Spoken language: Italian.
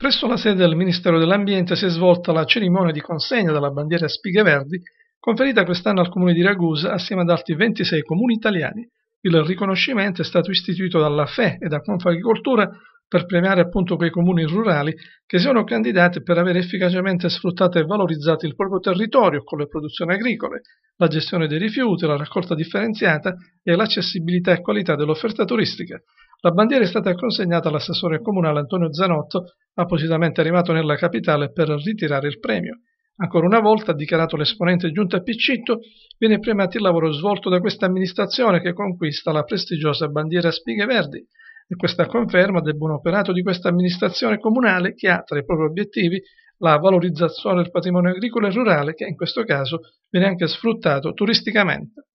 Presso la sede del Ministero dell'Ambiente si è svolta la cerimonia di consegna della bandiera a spighe verdi conferita quest'anno al comune di Ragusa assieme ad altri 26 comuni italiani. Il riconoscimento è stato istituito dalla FE e da Confagricoltura per premiare appunto quei comuni rurali che siano candidati per aver efficacemente sfruttato e valorizzato il proprio territorio con le produzioni agricole, la gestione dei rifiuti, la raccolta differenziata e l'accessibilità e qualità dell'offerta turistica. La bandiera è stata consegnata all'assessore comunale Antonio Zanotto appositamente arrivato nella capitale per ritirare il premio. Ancora una volta, ha dichiarato l'esponente giunta Piccitto, viene premiato il lavoro svolto da questa amministrazione che conquista la prestigiosa bandiera a spighe verdi e questa conferma del buon operato di questa amministrazione comunale che ha tra i propri obiettivi la valorizzazione del patrimonio agricolo e rurale che in questo caso viene anche sfruttato turisticamente.